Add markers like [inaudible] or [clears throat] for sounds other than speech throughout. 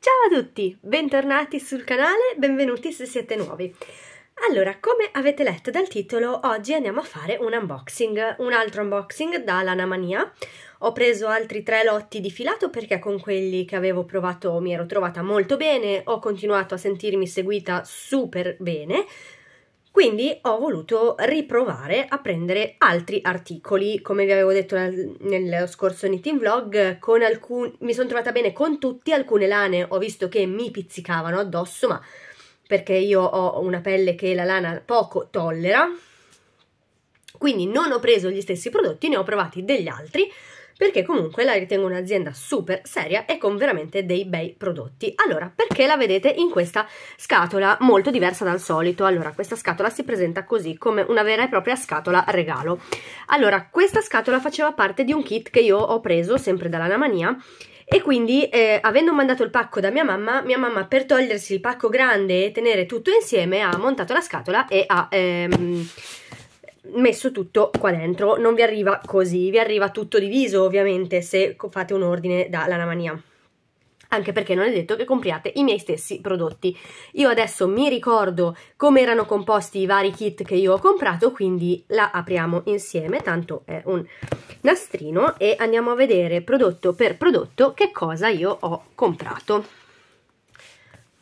Ciao a tutti, bentornati sul canale, benvenuti se siete nuovi. Allora, come avete letto dal titolo, oggi andiamo a fare un unboxing, un altro unboxing da Lanamania. Ho preso altri tre lotti di filato perché con quelli che avevo provato mi ero trovata molto bene, ho continuato a sentirmi seguita super bene, quindi ho voluto riprovare a prendere altri articoli, come vi avevo detto nel, nello scorso knitting vlog, con alcuni, mi sono trovata bene con tutti, alcune lane ho visto che mi pizzicavano addosso, ma perché io ho una pelle che la lana poco tollera, quindi non ho preso gli stessi prodotti, ne ho provati degli altri, perché comunque la ritengo un'azienda super seria e con veramente dei bei prodotti. Allora, perché la vedete in questa scatola molto diversa dal solito? Allora, questa scatola si presenta così come una vera e propria scatola regalo. Allora, questa scatola faceva parte di un kit che io ho preso sempre dalla Namania e quindi eh, avendo mandato il pacco da mia mamma, mia mamma per togliersi il pacco grande e tenere tutto insieme ha montato la scatola e ha ehm, messo tutto qua dentro, non vi arriva così, vi arriva tutto diviso ovviamente se fate un ordine da Lanamania anche perché non è detto che compriate i miei stessi prodotti. Io adesso mi ricordo come erano composti i vari kit che io ho comprato, quindi la apriamo insieme, tanto è un nastrino, e andiamo a vedere prodotto per prodotto che cosa io ho comprato.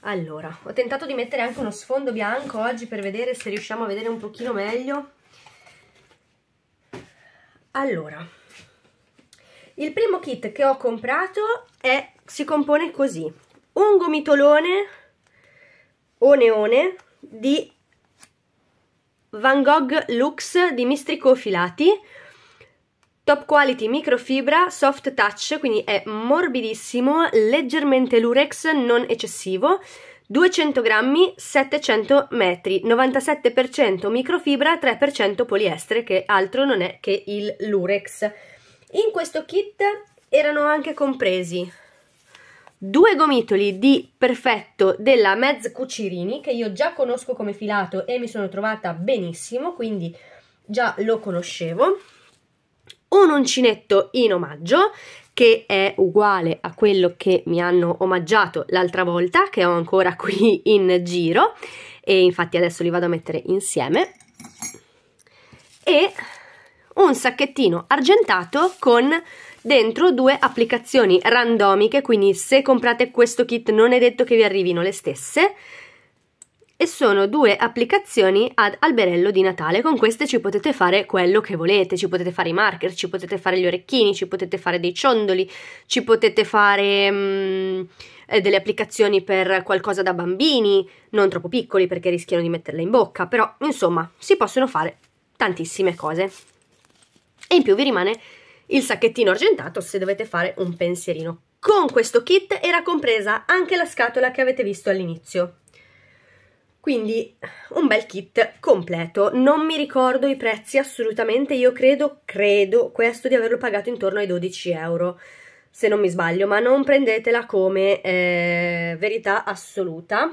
Allora, ho tentato di mettere anche uno sfondo bianco oggi per vedere se riusciamo a vedere un pochino meglio allora, il primo kit che ho comprato è, si compone così, un gomitolone oneone di Van Gogh Lux di Mistrico Filati, top quality microfibra, soft touch, quindi è morbidissimo, leggermente lurex, non eccessivo, 200 grammi, 700 metri, 97% microfibra, 3% poliestere, che altro non è che il Lurex. In questo kit erano anche compresi due gomitoli di perfetto della Mez Cucirini, che io già conosco come filato e mi sono trovata benissimo, quindi già lo conoscevo, un uncinetto in omaggio, che è uguale a quello che mi hanno omaggiato l'altra volta, che ho ancora qui [laughs] in giro, e infatti adesso li vado a mettere insieme, e un sacchettino argentato con dentro due applicazioni randomiche, quindi se comprate questo kit non è detto che vi arrivino le stesse, e sono due applicazioni ad alberello di Natale. Con queste ci potete fare quello che volete, ci potete fare i marker, ci potete fare gli orecchini, ci potete fare dei ciondoli, ci potete fare mh, mm, eh, delle applicazioni per qualcosa da bambini, non troppo piccoli perché rischiano di metterla in bocca, però insomma si possono fare tantissime cose. E in più vi rimane il sacchettino argentato se dovete fare un pensierino. Con questo kit era compresa anche la scatola che avete visto all'inizio. Quindi un bel kit completo, non mi ricordo i prezzi assolutamente, io credo, credo questo di averlo pagato intorno ai 12 euro, se non mi sbaglio, ma non prendetela come eh, verità assoluta.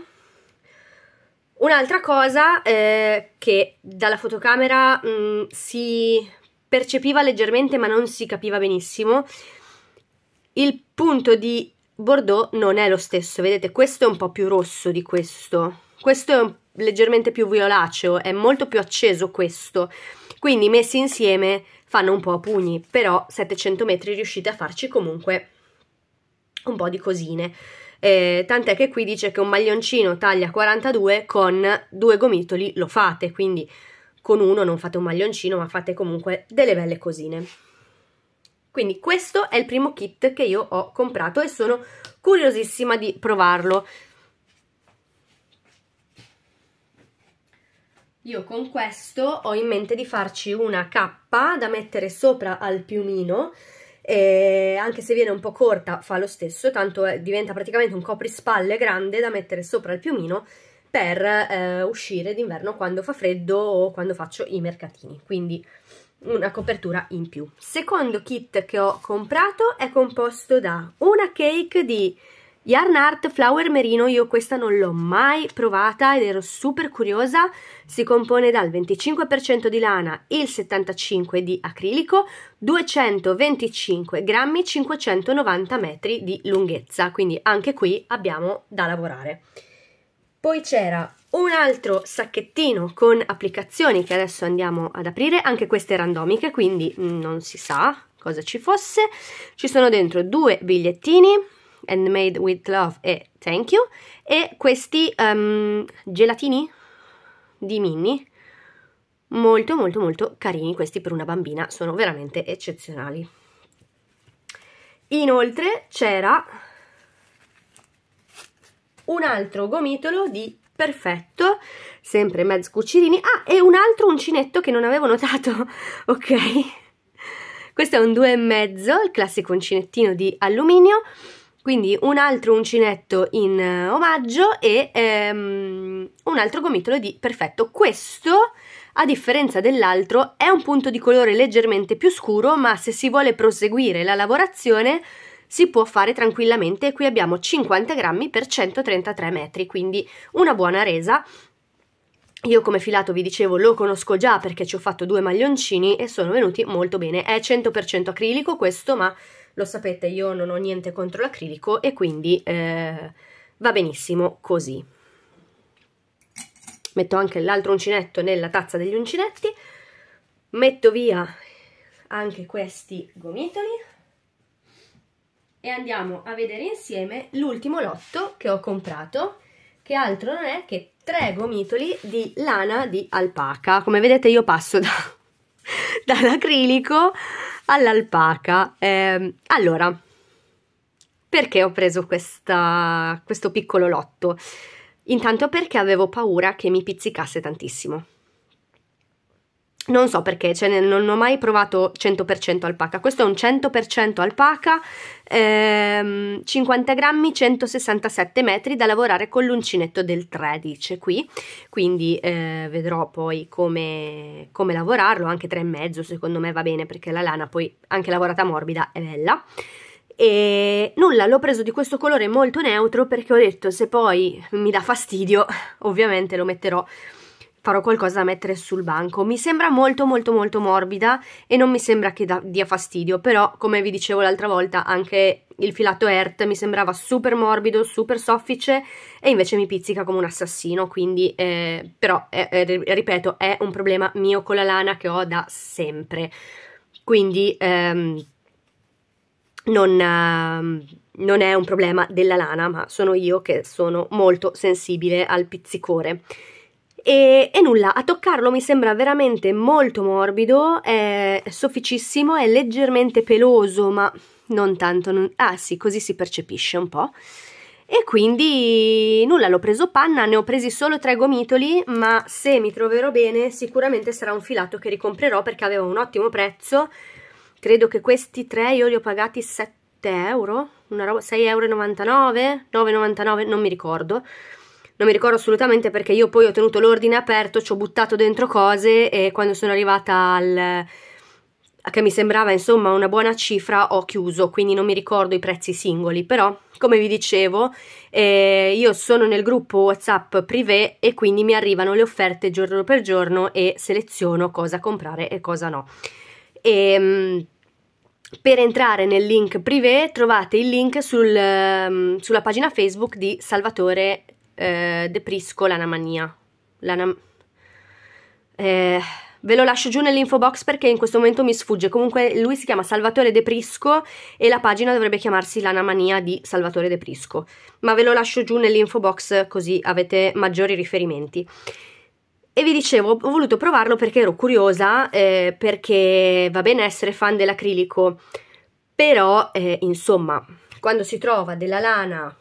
Un'altra cosa eh, che dalla fotocamera mh, mm, si percepiva leggermente ma non si capiva benissimo, il punto di Bordeaux non è lo stesso, vedete questo è un po' più rosso di questo, questo è un, leggermente più violaceo, è molto più acceso questo. Quindi messi insieme fanno un po' a pugni, però 700 metri riuscite a farci comunque un po' di cosine. Eh, tant'è che qui dice che un maglioncino taglia 42 con due gomitoli lo fate, quindi con uno non fate un maglioncino ma fate comunque delle belle cosine. Quindi questo è il primo kit che io ho comprato e sono curiosissima di provarlo. Io con questo ho in mente di farci una cappa da mettere sopra al piumino e anche se viene un po' corta fa lo stesso, tanto eh, diventa praticamente un coprispalle grande da mettere sopra al piumino per eh, uscire d'inverno quando fa freddo o quando faccio i mercatini, quindi una copertura in più. Secondo kit che ho comprato è composto da una cake di Yarn Art Flower Merino io questa non l'ho mai provata ed ero super curiosa, si compone dal 25% di lana, il 75% di acrilico, 225 grammi, 590 metri di lunghezza, quindi anche qui abbiamo da lavorare. Poi c'era un altro sacchettino con applicazioni che adesso andiamo ad aprire, anche queste randomiche, quindi non si sa cosa ci fosse. Ci sono dentro due bigliettini and made with love e thank you e questi um, gelatini di Minnie molto molto molto carini questi per una bambina sono veramente eccezionali inoltre c'era un altro gomitolo di perfetto sempre mezzo cucirini ah e un altro uncinetto che non avevo notato [laughs] ok questo è un due e mezzo il classico uncinettino di alluminio quindi un altro uncinetto in eh, omaggio e ehm, un altro gomitolo di perfetto. Questo, a differenza dell'altro, è un punto di colore leggermente più scuro, ma se si vuole proseguire la lavorazione si può fare tranquillamente. Qui abbiamo 50 grammi per 133 metri, quindi una buona resa. Io come filato vi dicevo lo conosco già perché ci ho fatto due maglioncini e sono venuti molto bene. È 100% acrilico questo, ma lo sapete io non ho niente contro l'acrilico e quindi eh, va benissimo così metto anche l'altro uncinetto nella tazza degli uncinetti metto via anche questi gomitoli e andiamo a vedere insieme l'ultimo lotto che ho comprato che altro non è che tre gomitoli di lana di alpaca come vedete io passo da, [laughs] dall'acrilico all'alpaca. Eh, allora, perché ho preso questa, questo piccolo lotto? Intanto perché avevo paura che mi pizzicasse tantissimo non so perché, cioè non ho mai provato 100% alpaca, questo è un 100% alpaca, ehm, 50 grammi, 167 metri da lavorare con l'uncinetto del 13 qui, quindi eh, vedrò poi come, come lavorarlo, anche 3,5 secondo me va bene perché la lana poi anche lavorata morbida è bella. E nulla, l'ho preso di questo colore molto neutro perché ho detto se poi mi dà fastidio [laughs] ovviamente lo metterò farò qualcosa da mettere sul banco. Mi sembra molto molto molto morbida e non mi sembra che da, dia fastidio, però come vi dicevo l'altra volta anche il filato Earth mi sembrava super morbido, super soffice e invece mi pizzica come un assassino, quindi eh, però eh, eh ripeto è un problema mio con la lana che ho da sempre. Quindi ehm, non, ehm, non è un problema della lana, ma sono io che sono molto sensibile al pizzicore. E, e, nulla, a toccarlo mi sembra veramente molto morbido, è sofficissimo, è leggermente peloso, ma non tanto, non... ah sì, così si percepisce un po'. E quindi nulla, l'ho preso panna, ne ho presi solo tre gomitoli, ma se mi troverò bene sicuramente sarà un filato che ricomprerò perché aveva un ottimo prezzo. Credo che questi tre io li ho pagati 7 euro, 6,99 euro, 9,99, non mi ricordo non mi ricordo assolutamente perché io poi ho tenuto l'ordine aperto, ci ho buttato dentro cose e quando sono arrivata al che mi sembrava insomma una buona cifra ho chiuso quindi non mi ricordo i prezzi singoli però come vi dicevo eh, io sono nel gruppo whatsapp privé e quindi mi arrivano le offerte giorno per giorno e seleziono cosa comprare e cosa no e, ehm, per entrare nel link privé trovate il link sul, ehm, sulla pagina facebook di Salvatore eh, deprisco l'anamania. L'anam... Eh, ve lo lascio giù nell'info box perché in questo momento mi sfugge. Comunque lui si chiama Salvatore Deprisco e la pagina dovrebbe chiamarsi l'anamania di Salvatore Deprisco. Ma ve lo lascio giù nell'info box così avete maggiori riferimenti. E vi dicevo, ho voluto provarlo perché ero curiosa, eh, perché va bene essere fan dell'acrilico, però eh, insomma, quando si trova della lana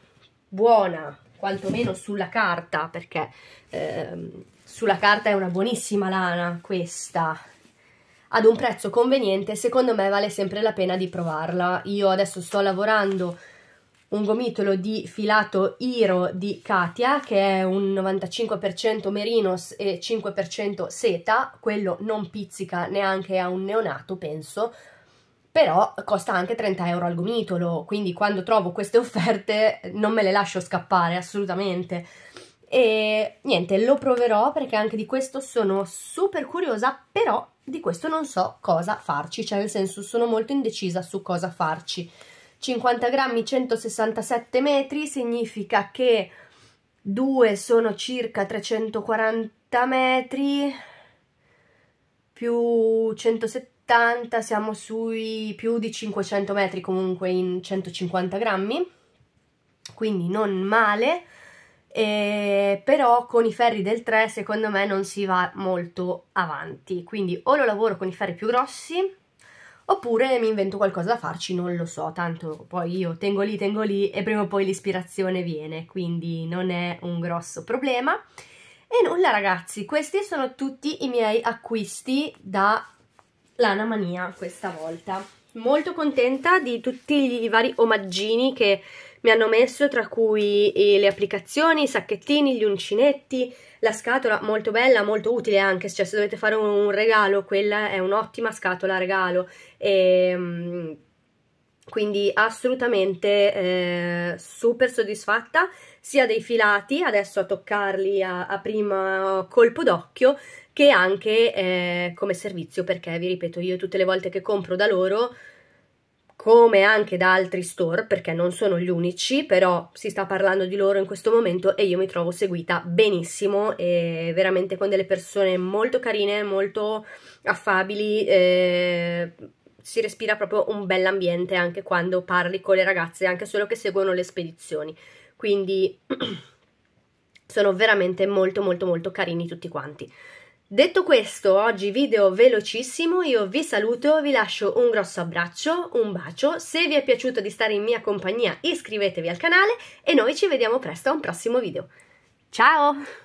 buona, quantomeno sulla carta, perché ehm, sulla carta è una buonissima lana questa, ad un prezzo conveniente, secondo me vale sempre la pena di provarla. Io adesso sto lavorando un gomitolo di filato Iro di Katia, che è un 95% merinos e 5% seta, quello non pizzica neanche a un neonato, penso, però costa anche 30 euro al gomitolo, quindi quando trovo queste offerte non me le lascio scappare assolutamente. E niente, lo proverò perché anche di questo sono super curiosa, però di questo non so cosa farci, cioè nel senso sono molto indecisa su cosa farci. 50 grammi, 167 metri, significa che 2 sono circa 340 metri più 170 80, siamo sui più di 500 metri comunque in 150 grammi, quindi non male, e però con i ferri del 3 secondo me non si va molto avanti, quindi o lo lavoro con i ferri più grossi oppure mi invento qualcosa da farci, non lo so, tanto poi io tengo lì, tengo lì e prima o poi l'ispirazione viene, quindi non è un grosso problema. E nulla ragazzi, questi sono tutti i miei acquisti da l'anamania questa volta. Molto contenta di tutti i vari omaggini che mi hanno messo, tra cui eh, le applicazioni, i sacchettini, gli uncinetti, la scatola, molto bella, molto utile anche, cioè se dovete fare un regalo, quella è un'ottima scatola regalo. E, ehm, quindi assolutamente eh, super soddisfatta sia dei filati, adesso a toccarli a, a primo colpo d'occhio, che anche eh, come servizio perché vi ripeto io tutte le volte che compro da loro come anche da altri store perché non sono gli unici però si sta parlando di loro in questo momento e io mi trovo seguita benissimo e veramente con delle persone molto carine molto affabili eh, si respira proprio un bell'ambiente anche quando parli con le ragazze anche solo che seguono le spedizioni quindi [clears throat] sono veramente molto molto molto carini tutti quanti Detto questo, oggi video velocissimo, io vi saluto, vi lascio un grosso abbraccio, un bacio, se vi è piaciuto di stare in mia compagnia iscrivetevi al canale e noi ci vediamo presto a un prossimo video. Ciao!